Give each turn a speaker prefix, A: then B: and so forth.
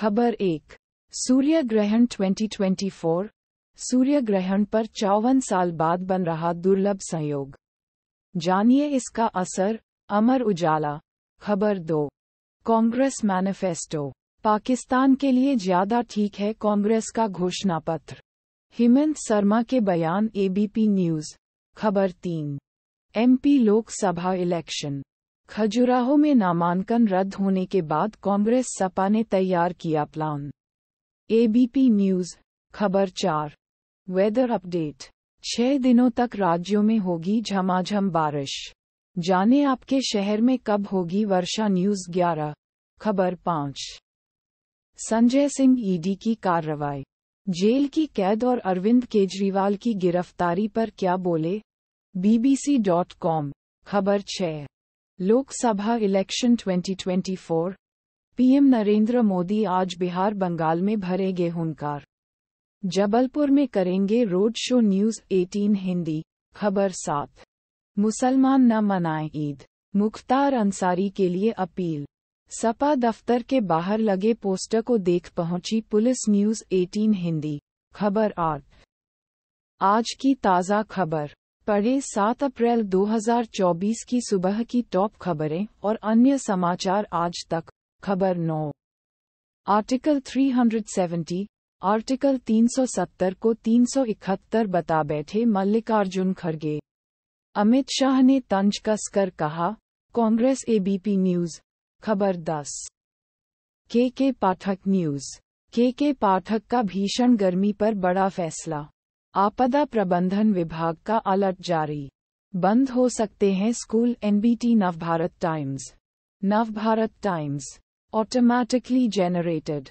A: खबर एक सूर्य ग्रहण 2024 सूर्य ग्रहण पर चौवन साल बाद बन रहा दुर्लभ संयोग जानिए इसका असर अमर उजाला खबर दो कांग्रेस मैनिफेस्टो पाकिस्तान के लिए ज्यादा ठीक है कांग्रेस का घोषणा पत्र हेमंत शर्मा के बयान एबीपी न्यूज खबर तीन एमपी लोकसभा इलेक्शन खजुराहो में नामांकन रद्द होने के बाद कांग्रेस सपा ने तैयार किया प्लान एबीपी न्यूज खबर चार वेदर अपडेट छह दिनों तक राज्यों में होगी झमाझम बारिश जाने आपके शहर में कब होगी वर्षा न्यूज 11 खबर पाँच संजय सिंह ईडी e की कार्रवाई जेल की कैद और अरविंद केजरीवाल की गिरफ्तारी पर क्या बोले बीबीसी डॉट कॉम खबर छः लोकसभा इलेक्शन 2024 पीएम नरेंद्र मोदी आज बिहार बंगाल में भरेंगे हुनकार जबलपुर में करेंगे रोड शो न्यूज 18 हिंदी खबर सात मुसलमान न मनाए ईद मुख्तार अंसारी के लिए अपील सपा दफ्तर के बाहर लगे पोस्टर को देख पहुंची पुलिस न्यूज 18 हिंदी खबर आठ आज की ताज़ा खबर पढ़े 7 अप्रैल 2024 की सुबह की टॉप खबरें और अन्य समाचार आज तक खबर नौ आर्टिकल 370 आर्टिकल 370 को 371 बता बैठे मल्लिकार्जुन खड़गे अमित शाह ने तंज कसकर कहा कांग्रेस एबीपी न्यूज खबर 10 के के पाठक न्यूज के के पाठक का भीषण गर्मी पर बड़ा फैसला आपदा प्रबंधन विभाग का अलर्ट जारी बंद हो सकते हैं school NBT Navbharat Times Navbharat Times automatically generated